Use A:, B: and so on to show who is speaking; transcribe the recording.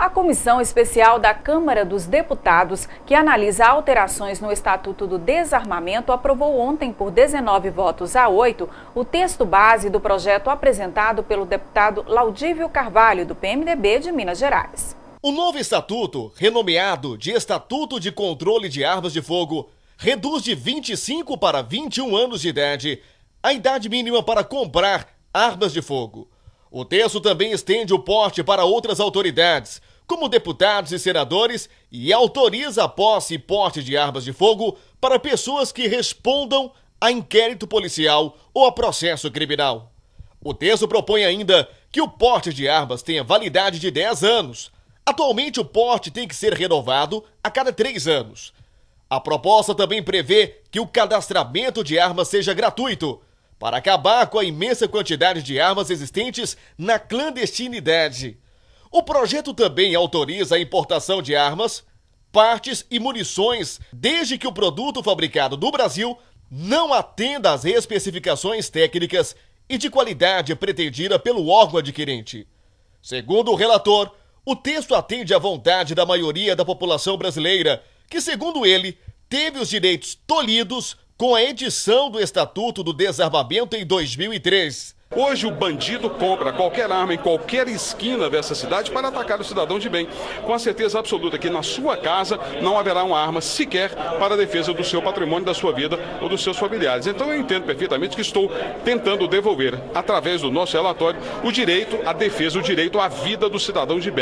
A: A comissão especial da Câmara dos Deputados, que analisa alterações no Estatuto do Desarmamento, aprovou ontem, por 19 votos a 8, o texto base do projeto apresentado pelo deputado Laudívio Carvalho, do PMDB de Minas Gerais. O novo estatuto,
B: renomeado de Estatuto de Controle de Armas de Fogo, reduz de 25 para 21 anos de idade a idade mínima para comprar armas de fogo. O texto também estende o porte para outras autoridades, como deputados e senadores, e autoriza a posse e porte de armas de fogo para pessoas que respondam a inquérito policial ou a processo criminal. O texto propõe ainda que o porte de armas tenha validade de 10 anos. Atualmente, o porte tem que ser renovado a cada 3 anos. A proposta também prevê que o cadastramento de armas seja gratuito para acabar com a imensa quantidade de armas existentes na clandestinidade. O projeto também autoriza a importação de armas, partes e munições, desde que o produto fabricado no Brasil não atenda às especificações técnicas e de qualidade pretendida pelo órgão adquirente. Segundo o relator, o texto atende à vontade da maioria da população brasileira, que, segundo ele, teve os direitos tolhidos com a edição do Estatuto do Desarmamento em 2003. Hoje o bandido
C: compra qualquer arma em qualquer esquina dessa cidade para atacar o cidadão de bem, com a certeza absoluta que na sua casa não haverá uma arma sequer para a defesa do seu patrimônio, da sua vida ou dos seus familiares. Então eu entendo perfeitamente que estou tentando devolver, através do nosso relatório, o direito à defesa, o direito à vida do cidadão de bem.